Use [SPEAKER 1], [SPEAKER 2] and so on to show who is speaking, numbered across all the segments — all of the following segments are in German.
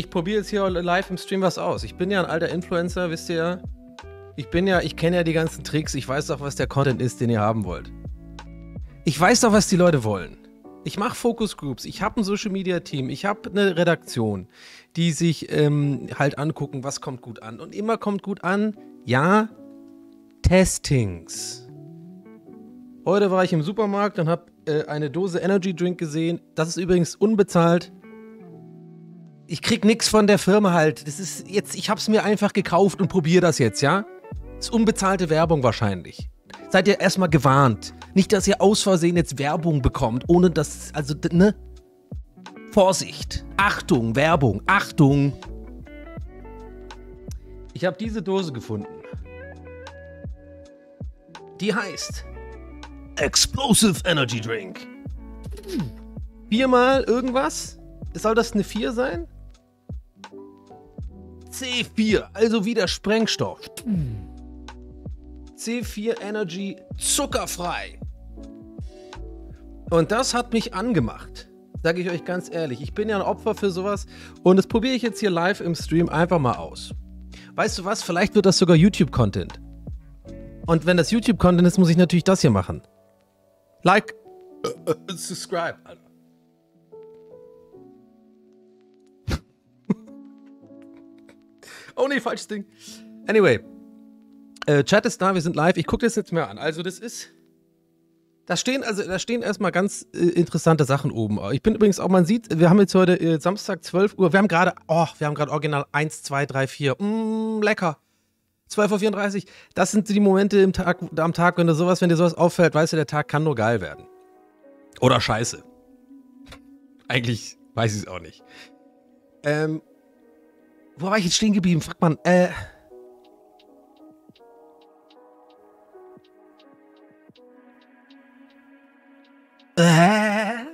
[SPEAKER 1] ich probiere jetzt hier live im Stream was aus. Ich bin ja ein alter Influencer, wisst ihr ja. Ich bin ja, ich kenne ja die ganzen Tricks, ich weiß doch, was der Content ist, den ihr haben wollt. Ich weiß doch, was die Leute wollen. Ich mache Focus Groups, ich habe ein Social Media Team, ich habe eine Redaktion, die sich ähm, halt angucken, was kommt gut an. Und immer kommt gut an, ja, Testings. Heute war ich im Supermarkt und habe äh, eine Dose Energy Drink gesehen. Das ist übrigens unbezahlt ich krieg nichts von der Firma halt. Das ist jetzt, ich hab's mir einfach gekauft und probiere das jetzt, ja? Das ist unbezahlte Werbung wahrscheinlich. Seid ihr erstmal gewarnt. Nicht, dass ihr aus Versehen jetzt Werbung bekommt, ohne dass, also, ne? Vorsicht. Achtung, Werbung, Achtung. Ich habe diese Dose gefunden. Die heißt Explosive Energy Drink. Viermal hm. irgendwas? Soll das eine Vier sein? C4, also wieder Sprengstoff. C4 Energy zuckerfrei. Und das hat mich angemacht. Sage ich euch ganz ehrlich, ich bin ja ein Opfer für sowas und das probiere ich jetzt hier live im Stream einfach mal aus. Weißt du was, vielleicht wird das sogar YouTube-Content. Und wenn das YouTube-Content ist, muss ich natürlich das hier machen. Like, äh, äh, subscribe, Alter. Oh nee, falsches Ding. Anyway. Äh, Chat ist da, wir sind live. Ich gucke das jetzt mal an. Also, das ist. Da stehen, also, da stehen erstmal ganz äh, interessante Sachen oben. Ich bin übrigens auch, man sieht, wir haben jetzt heute äh, Samstag 12 Uhr. Wir haben gerade, oh, wir haben gerade original 1, 2, 3, 4. Mm, lecker. 12.34 Uhr. Das sind die Momente im Tag, am Tag, wenn dir sowas, wenn dir sowas auffällt, weißt du, der Tag kann nur geil werden. Oder scheiße. Eigentlich weiß ich es auch nicht. Ähm, wo war ich jetzt stehen geblieben? Fragt man. Äh. äh.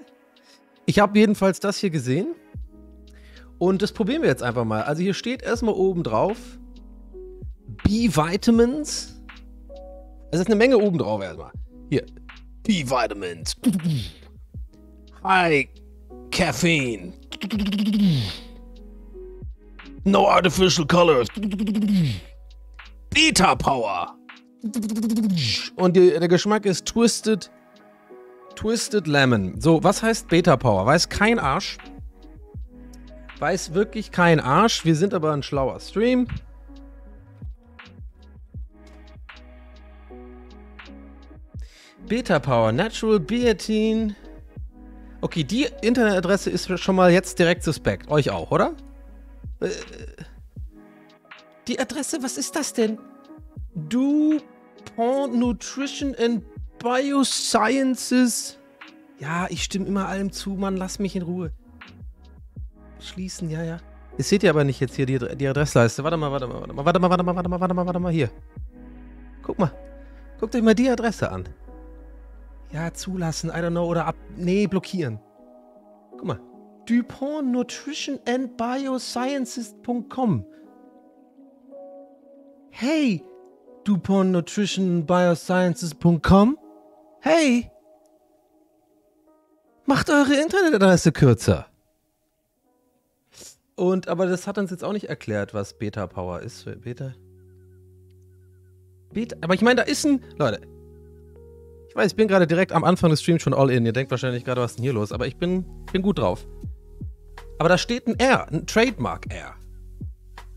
[SPEAKER 1] Ich habe jedenfalls das hier gesehen. Und das probieren wir jetzt einfach mal. Also hier steht erstmal oben drauf B-Vitamins. Es ist eine Menge oben drauf erstmal. Hier. B-Vitamins. High Caffeine. No artificial colors. Beta Power. Und die, der Geschmack ist Twisted Twisted Lemon. So, was heißt Beta Power? Weiß kein Arsch. Weiß wirklich kein Arsch. Wir sind aber ein schlauer Stream. Beta Power, Natural Beatin. Okay, die Internetadresse ist schon mal jetzt direkt suspekt. Euch auch, oder? Äh, äh, die Adresse, was ist das denn? DuPont Nutrition and Biosciences. Ja, ich stimme immer allem zu, Mann, lass mich in Ruhe. Schließen, ja, ja. Es seht ihr aber nicht jetzt hier die, die Adressleiste. Warte mal, warte mal, warte mal, warte mal, warte mal, warte mal, warte mal, warte mal, hier. Guck mal. Guckt euch mal die Adresse an. Ja, zulassen, I don't know, oder ab. Nee, blockieren. Guck mal. DuPont Hey, DuPont Hey! Macht eure Internetadresse kürzer. Und aber das hat uns jetzt auch nicht erklärt, was Beta Power ist. Beta. Beta. Aber ich meine, da ist ein. Leute. Ich weiß, ich bin gerade direkt am Anfang des Streams schon all in. Ihr denkt wahrscheinlich gerade, was ist denn hier los? Aber ich bin, bin gut drauf. Aber da steht ein R, ein Trademark R.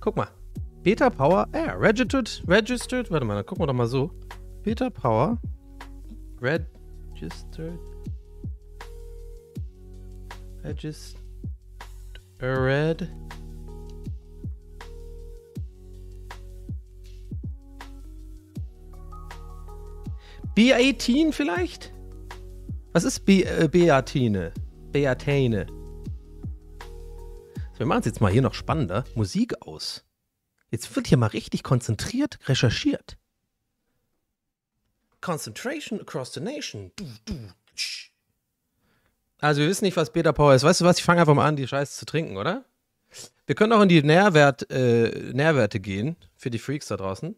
[SPEAKER 1] Guck mal. Beta Power R. Registered, registered. Warte mal, dann gucken wir doch mal so. Beta Power. Registered. Registered. B18 vielleicht? Was ist Be äh, Beatine? Beatane. Wir machen es jetzt mal hier noch spannender. Musik aus. Jetzt wird hier mal richtig konzentriert recherchiert. Concentration across the nation. Du, du, also wir wissen nicht, was Beta Power ist. Weißt du was? Ich fange einfach mal an, die Scheiße zu trinken, oder? Wir können auch in die Nährwert, äh, Nährwerte gehen für die Freaks da draußen.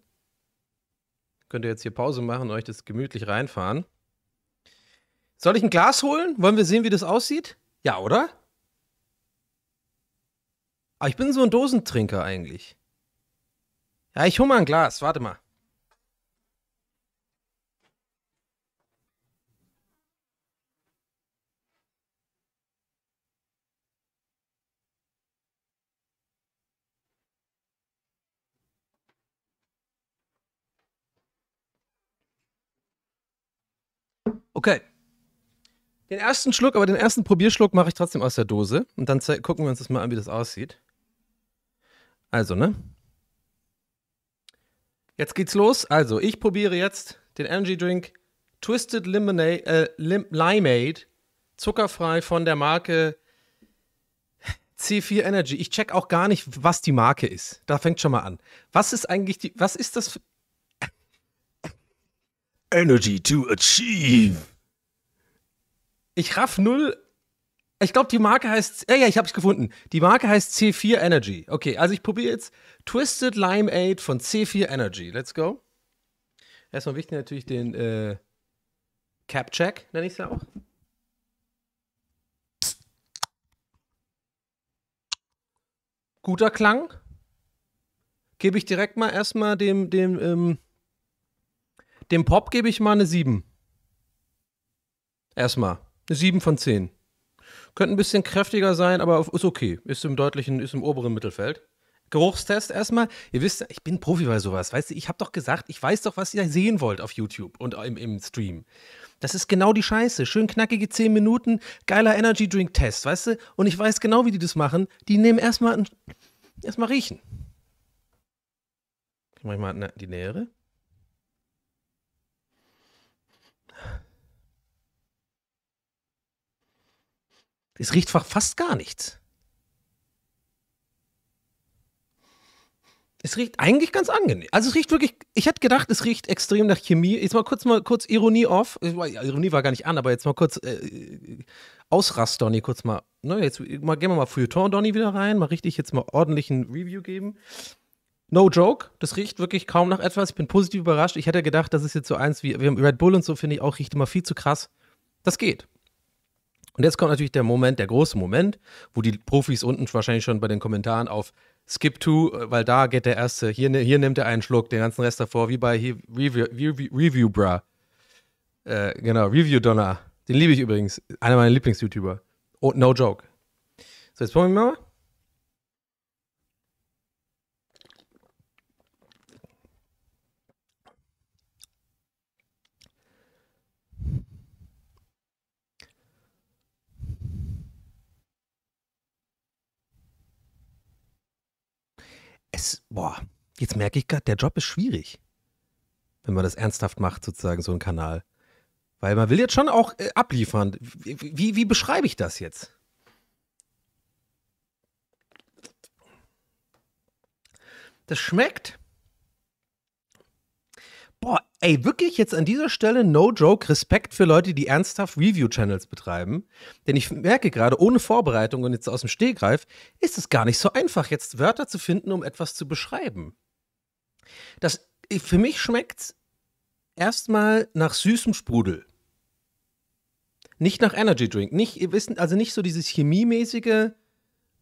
[SPEAKER 1] Könnt ihr jetzt hier Pause machen und euch das gemütlich reinfahren. Soll ich ein Glas holen? Wollen wir sehen, wie das aussieht? Ja, oder? Aber ah, ich bin so ein Dosentrinker eigentlich. Ja, ich hol mal ein Glas, warte mal. Okay. Den ersten Schluck, aber den ersten Probierschluck mache ich trotzdem aus der Dose und dann gucken wir uns das mal an, wie das aussieht. Also, ne? Jetzt geht's los. Also, ich probiere jetzt den Energy Drink Twisted Limonade, äh, Lim Limeade, zuckerfrei von der Marke C4 Energy. Ich check auch gar nicht, was die Marke ist. Da fängt schon mal an. Was ist eigentlich die, was ist das? Für Energy to achieve. Ich raff null, ich glaube, die Marke heißt. Ja, ja, ich habe es gefunden. Die Marke heißt C4 Energy. Okay, also ich probiere jetzt Twisted Lime Limeade von C4 Energy. Let's go. Erstmal wichtig natürlich den äh, Cap Check, nenne ich es ja auch. Guter Klang. Gebe ich direkt mal erstmal dem, dem, ähm, dem Pop gebe ich mal eine 7. Erstmal. Eine 7 von 10. Könnte ein bisschen kräftiger sein, aber ist okay. Ist im deutlichen, ist im oberen Mittelfeld. Geruchstest erstmal. Ihr wisst, ich bin Profi bei sowas. Weißt du, ich habe doch gesagt, ich weiß doch, was ihr sehen wollt auf YouTube und im, im Stream. Das ist genau die Scheiße. Schön knackige 10 Minuten, geiler Energy Drink Test, weißt du? Und ich weiß genau, wie die das machen. Die nehmen erstmal erstmal riechen. Ich mach mal die nähere. Es riecht fast gar nichts. Es riecht eigentlich ganz angenehm. Also es riecht wirklich, ich hätte gedacht, es riecht extrem nach Chemie. Jetzt mal kurz mal kurz Ironie auf. Ironie war gar nicht an, aber jetzt mal kurz äh, äh, Ausrast, Donny, kurz mal. Ne, jetzt mal, gehen wir mal Feuilleton, Donny, wieder rein. Mal richtig jetzt mal ordentlichen Review geben. No joke, das riecht wirklich kaum nach etwas. Ich bin positiv überrascht. Ich hätte gedacht, das ist jetzt so eins wie, wir haben Red Bull und so, finde ich auch, riecht immer viel zu krass. Das geht. Und jetzt kommt natürlich der Moment, der große Moment, wo die Profis unten wahrscheinlich schon bei den Kommentaren auf Skip to, äh, weil da geht der erste, hier, ne, hier nimmt er einen Schluck, den ganzen Rest davor, wie bei hier, Review, Review, Review Bra. Äh, genau, Review Donner. Den liebe ich übrigens. Einer meiner Lieblings-YouTuber. Oh, no joke. So, jetzt wollen wir mal. es, boah, jetzt merke ich gerade, der Job ist schwierig, wenn man das ernsthaft macht, sozusagen so ein Kanal. Weil man will jetzt schon auch äh, abliefern. Wie, wie, wie beschreibe ich das jetzt? Das schmeckt Boah, ey, wirklich jetzt an dieser Stelle, no joke, Respekt für Leute, die ernsthaft Review-Channels betreiben. Denn ich merke gerade, ohne Vorbereitung und jetzt aus dem Stehgreif, ist es gar nicht so einfach, jetzt Wörter zu finden, um etwas zu beschreiben. Das, für mich schmeckt erstmal nach süßem Sprudel. Nicht nach Energy Drink. Nicht, ihr wisst, also nicht so dieses chemiemäßige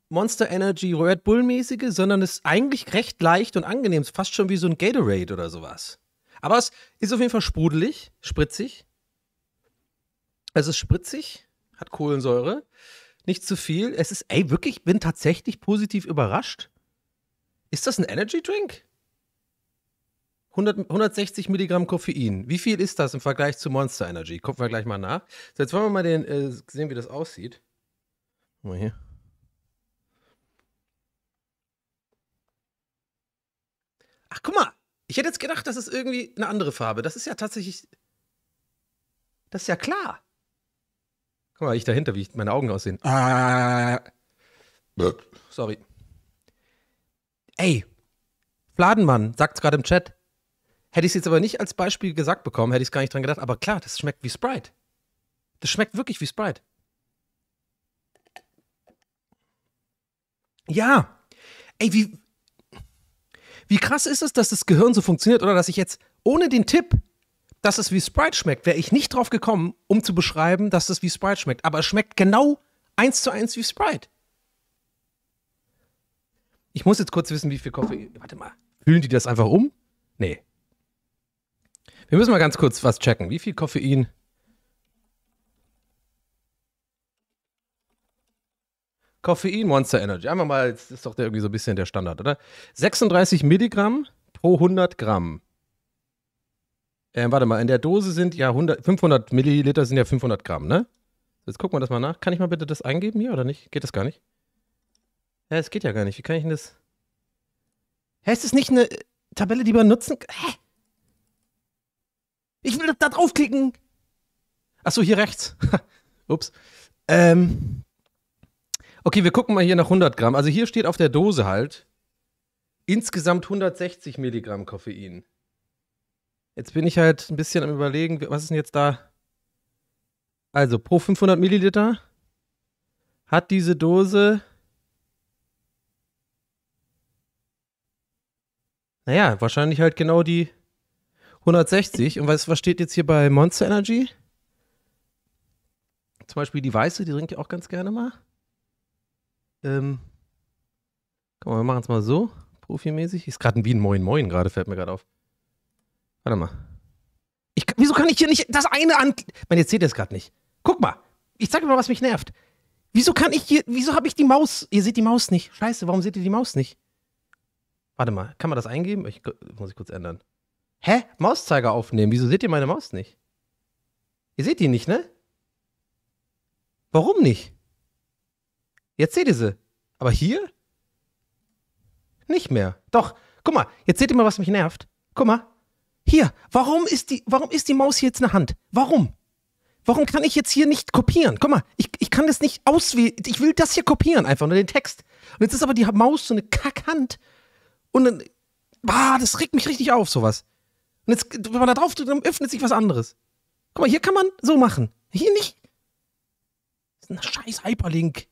[SPEAKER 1] Monster Energy Red Bull mäßige, sondern es ist eigentlich recht leicht und angenehm. Fast schon wie so ein Gatorade oder sowas. Aber es ist auf jeden Fall sprudelig, spritzig. Es ist spritzig, hat Kohlensäure, nicht zu viel. Es ist, ey, wirklich, ich bin tatsächlich positiv überrascht. Ist das ein Energy Drink? 100, 160 Milligramm Koffein. Wie viel ist das im Vergleich zu Monster Energy? Gucken wir gleich mal nach. So, jetzt wollen wir mal den, äh, sehen, wie das aussieht. Mal hier. Ach, guck mal. Ich hätte jetzt gedacht, das ist irgendwie eine andere Farbe. Das ist ja tatsächlich. Das ist ja klar. Guck mal, ich dahinter, wie ich, meine Augen aussehen. Ah. Sorry. Ey, Fladenmann sagt es gerade im Chat. Hätte ich es jetzt aber nicht als Beispiel gesagt bekommen, hätte ich es gar nicht dran gedacht. Aber klar, das schmeckt wie Sprite. Das schmeckt wirklich wie Sprite. Ja. Ey, wie, wie krass ist es, dass das Gehirn so funktioniert oder dass ich jetzt ohne den Tipp, dass es wie Sprite schmeckt, wäre ich nicht drauf gekommen, um zu beschreiben, dass es wie Sprite schmeckt. Aber es schmeckt genau eins zu eins wie Sprite. Ich muss jetzt kurz wissen, wie viel Koffein. Warte mal. Fühlen die das einfach um? Nee. Wir müssen mal ganz kurz was checken. Wie viel Koffein Koffein Monster Energy. Einmal mal, das ist doch der, irgendwie so ein bisschen der Standard, oder? 36 Milligramm pro 100 Gramm. Ähm, warte mal, in der Dose sind ja 100, 500 Milliliter sind ja 500 Gramm, ne? Jetzt gucken wir das mal nach. Kann ich mal bitte das eingeben hier oder nicht? Geht das gar nicht? Ja, es geht ja gar nicht. Wie kann ich denn das? Hä, ist das nicht eine Tabelle, die man nutzen kann? Hä? Ich will da draufklicken. Achso, hier rechts. Ups. Ähm, Okay, wir gucken mal hier nach 100 Gramm. Also hier steht auf der Dose halt insgesamt 160 Milligramm Koffein. Jetzt bin ich halt ein bisschen am Überlegen, was ist denn jetzt da? Also pro 500 Milliliter hat diese Dose. Naja, wahrscheinlich halt genau die 160. Und was, was steht jetzt hier bei Monster Energy? Zum Beispiel die weiße, die trinke ich auch ganz gerne mal. Ähm, komm, wir machen es mal so, profimäßig. Ist gerade wie ein Moin Moin gerade, fällt mir gerade auf. Warte mal. Ich, wieso kann ich hier nicht das eine an. Man, jetzt seht ihr es gerade nicht. Guck mal. Ich zeig dir mal, was mich nervt. Wieso kann ich hier. Wieso habe ich die Maus. Ihr seht die Maus nicht. Scheiße, warum seht ihr die Maus nicht? Warte mal, kann man das eingeben? Ich, muss ich kurz ändern. Hä? Mauszeiger aufnehmen. Wieso seht ihr meine Maus nicht? Ihr seht die nicht, ne? Warum nicht? Jetzt seht ihr sie. Aber hier? Nicht mehr. Doch, guck mal, jetzt seht ihr mal, was mich nervt. Guck mal. Hier, warum ist die, warum ist die Maus hier jetzt eine Hand? Warum? Warum kann ich jetzt hier nicht kopieren? Guck mal, ich, ich kann das nicht auswählen. Ich will das hier kopieren, einfach nur den Text. Und jetzt ist aber die Maus so eine Kackhand. Und dann, bah, das regt mich richtig auf, sowas. Und jetzt, wenn man da drauf drückt, dann öffnet sich was anderes. Guck mal, hier kann man so machen. Hier nicht. Das ist ein scheiß Hyperlink.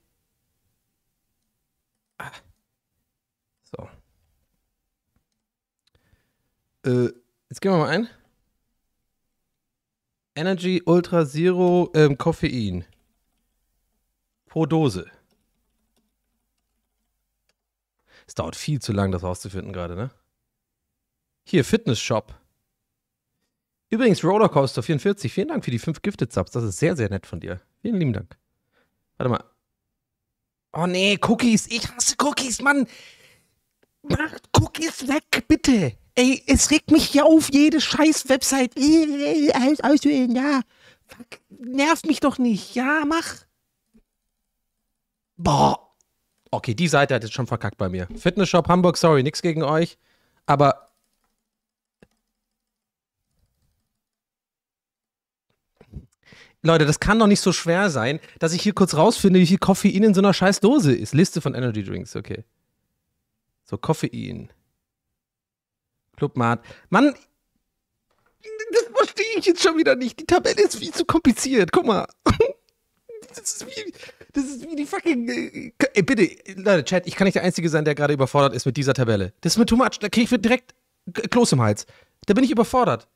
[SPEAKER 1] So. Äh, jetzt gehen wir mal ein. Energy Ultra Zero ähm, Koffein. Pro Dose. Es dauert viel zu lang, das rauszufinden gerade, ne? Hier, Fitness-Shop. Übrigens, Rollercoaster44, vielen Dank für die 5 Gifted Subs. Das ist sehr, sehr nett von dir. Vielen lieben Dank. Warte mal. Oh nee, Cookies. Ich hasse Cookies, Mann. Macht Cookies weg, bitte. Ey, es regt mich hier auf, jede scheiß Website. Äh, äh, alles auswählen, ja. Fuck, nerv mich doch nicht. Ja, mach. Boah. Okay, die Seite hat jetzt schon verkackt bei mir. Fitnessshop Hamburg, sorry, nix gegen euch. Aber Leute, das kann doch nicht so schwer sein, dass ich hier kurz rausfinde, wie viel Koffein in so einer scheiß Dose ist. Liste von Energy Drinks, okay. So, Koffein. Clubmat. Mann, das verstehe ich jetzt schon wieder nicht. Die Tabelle ist viel zu kompliziert. Guck mal. Das ist wie, das ist wie die fucking. Äh, ey, bitte, Leute, Chat, ich kann nicht der Einzige sein, der gerade überfordert ist mit dieser Tabelle. Das ist mir too much. Da kriege ich direkt Kloß im Hals. Da bin ich überfordert.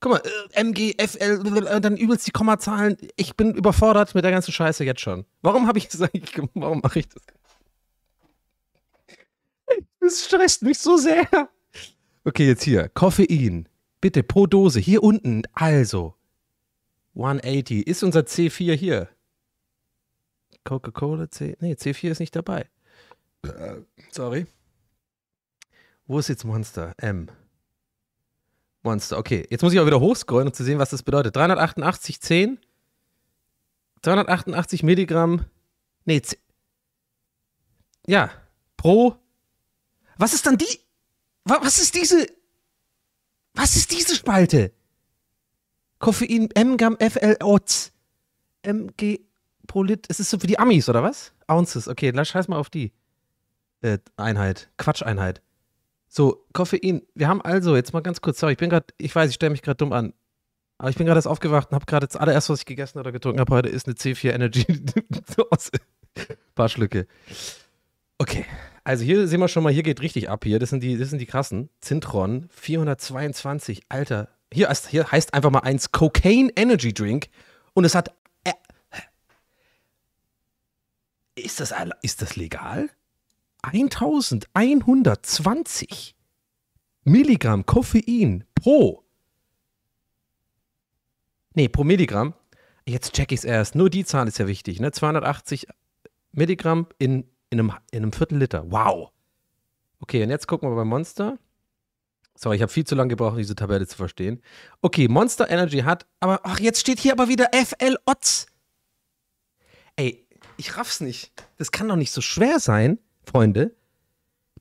[SPEAKER 1] Guck mal, äh, MG, FL, äh, dann übelst die Kommazahlen. Ich bin überfordert mit der ganzen Scheiße jetzt schon. Warum habe ich das eigentlich gemacht? Warum mache ich das? Das stresst mich so sehr. Okay, jetzt hier. Koffein. Bitte pro Dose hier unten. Also. 180 ist unser C4 hier. Coca-Cola C. Nee, C4 ist nicht dabei. Äh, sorry. Wo ist jetzt Monster? M. Monster. Okay, jetzt muss ich auch wieder hochscrollen, um zu sehen, was das bedeutet. 388, 10. 388 Milligramm. Nee, 10. Ja, pro. Was ist dann die? Was ist diese? Was ist diese Spalte? Koffein, mGam, FL, Oz. MG pro Lit. Es ist so für die Amis, oder was? Ounces. Okay, dann scheiß mal auf die äh, Einheit. Quatscheinheit. So, Koffein. Wir haben also, jetzt mal ganz kurz, sorry, ich bin gerade, ich weiß, ich stelle mich gerade dumm an. Aber ich bin gerade erst aufgewacht und habe gerade das allererste, was ich gegessen oder getrunken habe heute, ist eine C4 Energy Sauce. Paar Schlücke. Okay. Also hier sehen wir schon mal, hier geht richtig ab hier. Das sind die, das sind die krassen. Zintron 422, Alter. Hier, ist, hier heißt einfach mal eins Cocaine Energy Drink und es hat. Äh, ist, das, ist das legal? 1120 Milligramm Koffein pro. Nee, pro Milligramm. Jetzt check ich es erst. Nur die Zahl ist ja wichtig. Ne? 280 Milligramm in, in, einem, in einem Viertel Liter. Wow. Okay, und jetzt gucken wir bei Monster. Sorry, ich habe viel zu lange gebraucht, diese Tabelle zu verstehen. Okay, Monster Energy hat, aber, ach, jetzt steht hier aber wieder FL Otz. Ey, ich raff's nicht. Das kann doch nicht so schwer sein. Freunde,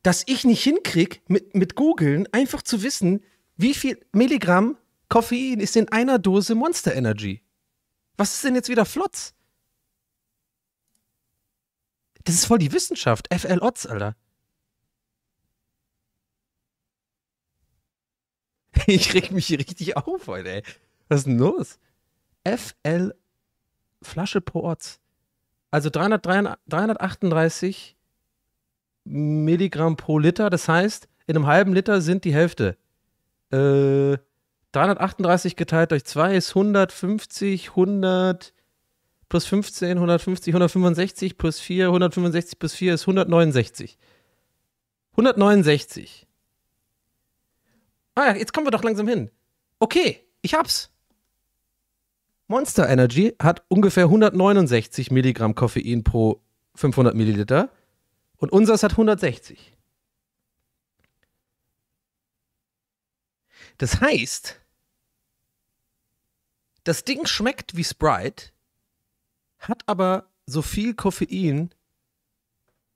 [SPEAKER 1] dass ich nicht hinkriege, mit, mit Googeln einfach zu wissen, wie viel Milligramm Koffein ist in einer Dose Monster Energy. Was ist denn jetzt wieder Flotz? Das ist voll die Wissenschaft. FL Otz, Alter. Ich reg mich hier richtig auf, Alter. Ey. Was ist denn los? FL Flasche pro Otz. Also 338 Milligramm pro Liter. Das heißt, in einem halben Liter sind die Hälfte. Äh, 338 geteilt durch 2 ist 150, 100 plus 15, 150, 165 plus 4, 165 plus 4 ist 169. 169. Ah, ja, jetzt kommen wir doch langsam hin. Okay, ich hab's. Monster Energy hat ungefähr 169 Milligramm Koffein pro 500 Milliliter. Und unseres hat 160. Das heißt, das Ding schmeckt wie Sprite, hat aber so viel Koffein,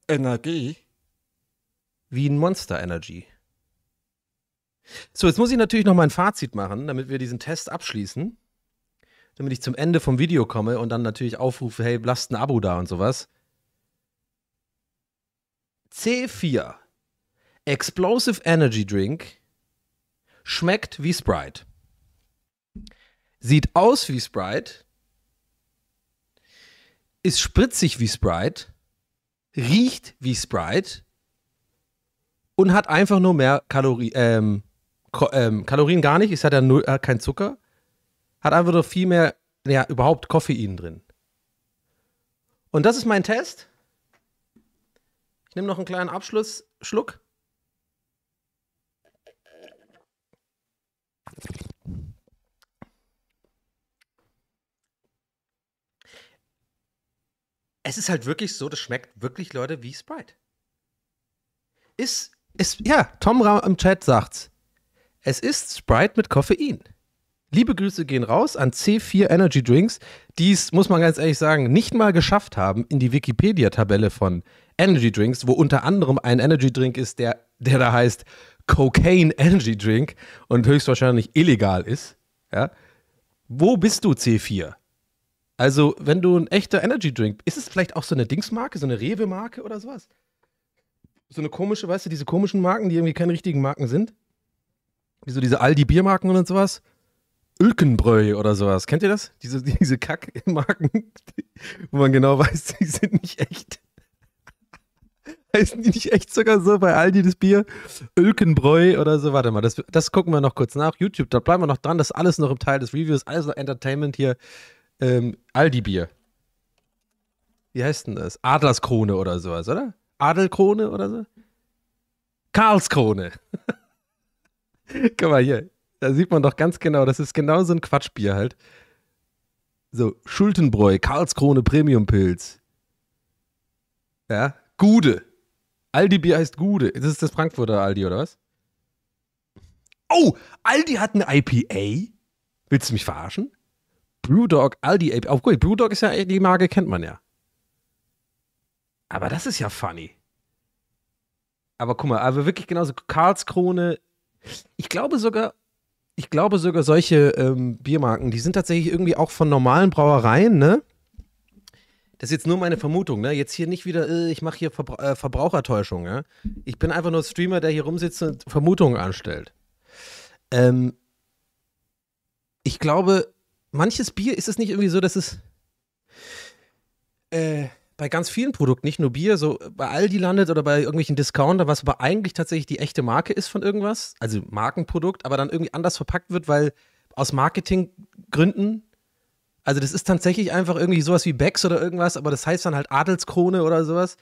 [SPEAKER 1] Energie, wie ein Monster Energy. So, jetzt muss ich natürlich noch mein Fazit machen, damit wir diesen Test abschließen, damit ich zum Ende vom Video komme und dann natürlich aufrufe, hey, lasst ein Abo da und sowas. C4 Explosive Energy Drink schmeckt wie Sprite. Sieht aus wie Sprite. Ist spritzig wie Sprite. Riecht wie Sprite. Und hat einfach nur mehr Kalorien. Ähm, ähm, Kalorien gar nicht. Es hat ja null, äh, kein Zucker. Hat einfach nur viel mehr, ja, überhaupt Koffein drin. Und das ist mein Test. Ich nehme noch einen kleinen Abschlussschluck. Es ist halt wirklich so, das schmeckt wirklich, Leute, wie Sprite. Ist, ist ja, Tom Ra im Chat sagt's. Es ist Sprite mit Koffein. Liebe Grüße gehen raus an C4 Energy Drinks, die es, muss man ganz ehrlich sagen, nicht mal geschafft haben, in die Wikipedia-Tabelle von Energy Drinks, wo unter anderem ein Energy Drink ist, der, der da heißt Cocaine Energy Drink und höchstwahrscheinlich illegal ist. Ja? Wo bist du, C4? Also, wenn du ein echter Energy Drink, ist es vielleicht auch so eine Dingsmarke, so eine Rewe-Marke oder sowas? So eine komische, weißt du, diese komischen Marken, die irgendwie keine richtigen Marken sind? Wie so diese Aldi-Biermarken und sowas? Ulkenbräu oder sowas. Kennt ihr das? Diese, diese kack wo man genau weiß, die sind nicht echt. Heißen die nicht echt sogar so bei Aldi das Bier? Ölkenbräu oder so? Warte mal, das, das gucken wir noch kurz nach. YouTube, da bleiben wir noch dran. Das ist alles noch im Teil des Reviews, alles noch Entertainment hier. Ähm, Aldi-Bier. Wie heißt denn das? Adlerskrone oder sowas, oder? Adelkrone oder so? Karlskrone. Guck mal hier. Da sieht man doch ganz genau, das ist genau so ein Quatschbier halt. So, Schultenbräu, Karlskrone Premium-Pilz. Ja, Gude. Aldi-Bier heißt Gude. Das ist das Frankfurter Aldi, oder was? Oh, Aldi hat eine IPA? Willst du mich verarschen? Brewdog, Aldi IPA. Oh, gut, Brewdog ist ja, die Marke kennt man ja. Aber das ist ja funny. Aber guck mal, aber wirklich genauso Karlskrone. Ich glaube sogar, ich glaube sogar solche ähm, Biermarken, die sind tatsächlich irgendwie auch von normalen Brauereien, ne? Das ist jetzt nur meine Vermutung, ne? Jetzt hier nicht wieder, äh, ich mache hier Verbra äh, Verbrauchertäuschung, ja? Ich bin einfach nur Streamer, der hier rumsitzt und Vermutungen anstellt. Ähm, ich glaube, manches Bier ist es nicht irgendwie so, dass es äh, bei ganz vielen Produkten, nicht nur Bier, so bei Aldi landet oder bei irgendwelchen Discounter, was aber eigentlich tatsächlich die echte Marke ist von irgendwas, also Markenprodukt, aber dann irgendwie anders verpackt wird, weil aus Marketinggründen also das ist tatsächlich einfach irgendwie sowas wie Becks oder irgendwas, aber das heißt dann halt Adelskrone oder sowas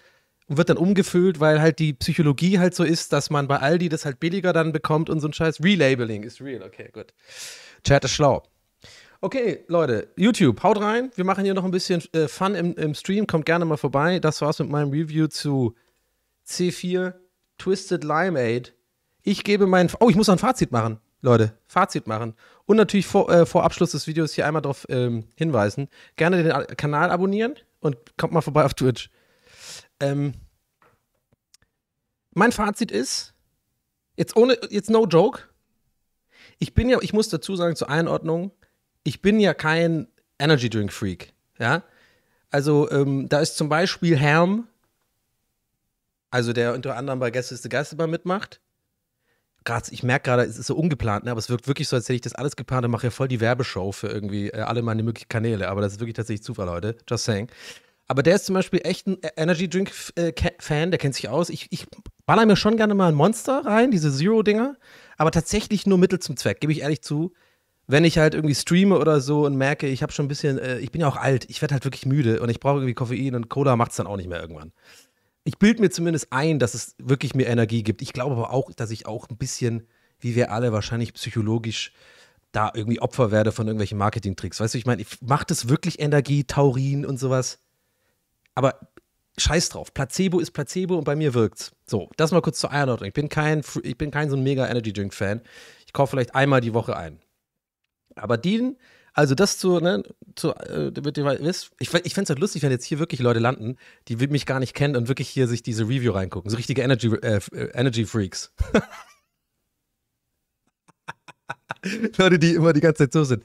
[SPEAKER 1] und wird dann umgefüllt, weil halt die Psychologie halt so ist, dass man bei Aldi das halt billiger dann bekommt und so ein Scheiß. Relabeling ist real, okay, gut. Chat ist schlau. Okay, Leute, YouTube, haut rein. Wir machen hier noch ein bisschen äh, Fun im, im Stream. Kommt gerne mal vorbei. Das war's mit meinem Review zu C4 Twisted Limeade. Ich gebe mein. Oh, ich muss noch ein Fazit machen. Leute, Fazit machen. Und natürlich vor, äh, vor Abschluss des Videos hier einmal darauf ähm, hinweisen. Gerne den Kanal abonnieren und kommt mal vorbei auf Twitch. Ähm, mein Fazit ist, jetzt ohne, jetzt no joke. Ich bin ja, ich muss dazu sagen, zur Einordnung, ich bin ja kein Energy Drink Freak. Ja. Also, ähm, da ist zum Beispiel Helm, also der unter anderem bei Gäste ist der Guest mitmacht ich merke gerade, es ist so ungeplant, ne? aber es wirkt wirklich so, als hätte ich das alles geplant und mache ja voll die Werbeshow für irgendwie äh, alle meine möglichen Kanäle. Aber das ist wirklich tatsächlich Zufall, Leute. Just saying. Aber der ist zum Beispiel echt ein äh, Energy Drink-Fan, äh, der kennt sich aus. Ich, ich baller mir schon gerne mal ein Monster rein, diese Zero-Dinger, aber tatsächlich nur Mittel zum Zweck, gebe ich ehrlich zu. Wenn ich halt irgendwie streame oder so und merke, ich habe schon ein bisschen, äh, ich bin ja auch alt, ich werde halt wirklich müde und ich brauche irgendwie Koffein und Cola macht es dann auch nicht mehr irgendwann ich bilde mir zumindest ein, dass es wirklich mir Energie gibt. Ich glaube aber auch, dass ich auch ein bisschen, wie wir alle wahrscheinlich psychologisch da irgendwie Opfer werde von irgendwelchen Marketing-Tricks. Weißt du, ich meine, macht es wirklich Energie, Taurin und sowas? Aber scheiß drauf. Placebo ist Placebo und bei mir wirkt's. So, das mal kurz zur Einordnung. Ich bin kein, ich bin kein so ein mega Energy Drink Fan. Ich kaufe vielleicht einmal die Woche ein. Aber den, also das zu, ne, zu äh, ich, fände es halt lustig, wenn jetzt hier wirklich Leute landen, die mich gar nicht kennen und wirklich hier sich diese Review reingucken. So richtige Energy, äh, äh Energy Freaks. Leute, die immer die ganze Zeit so sind.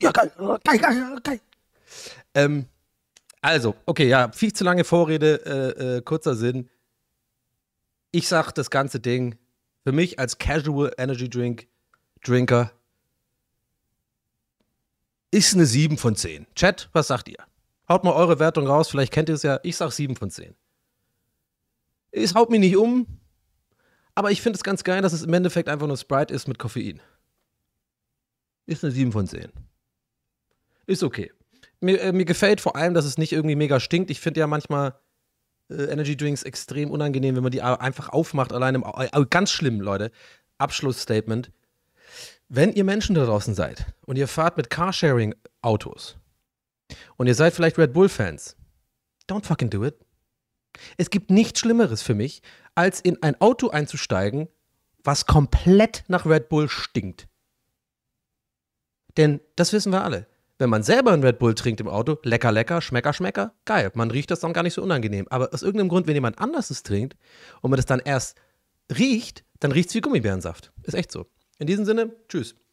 [SPEAKER 1] Ja, geil, äh, geil, geil, äh, geil. Ähm, also, okay, ja, viel zu lange Vorrede, äh, äh, kurzer Sinn. Ich sag das ganze Ding für mich als Casual Energy Drink Drinker ist eine 7 von 10. Chat, was sagt ihr? Haut mal eure Wertung raus, vielleicht kennt ihr es ja. Ich sage 7 von 10. Es haut mich nicht um, aber ich finde es ganz geil, dass es im Endeffekt einfach nur Sprite ist mit Koffein. Ist eine 7 von 10. Ist okay. Mir, äh, mir gefällt vor allem, dass es nicht irgendwie mega stinkt. Ich finde ja manchmal äh, Energy Drinks extrem unangenehm, wenn man die einfach aufmacht, allein im. Au äh, ganz schlimm, Leute. Abschlussstatement wenn ihr Menschen da draußen seid und ihr fahrt mit Carsharing-Autos und ihr seid vielleicht Red Bull-Fans, don't fucking do it. Es gibt nichts Schlimmeres für mich, als in ein Auto einzusteigen, was komplett nach Red Bull stinkt. Denn das wissen wir alle. Wenn man selber einen Red Bull trinkt im Auto, lecker, lecker, schmecker, schmecker, geil. Man riecht das dann gar nicht so unangenehm. Aber aus irgendeinem Grund, wenn jemand anders es trinkt und man das dann erst riecht, dann riecht es wie Gummibärensaft. Ist echt so. In diesem Sinne, tschüss.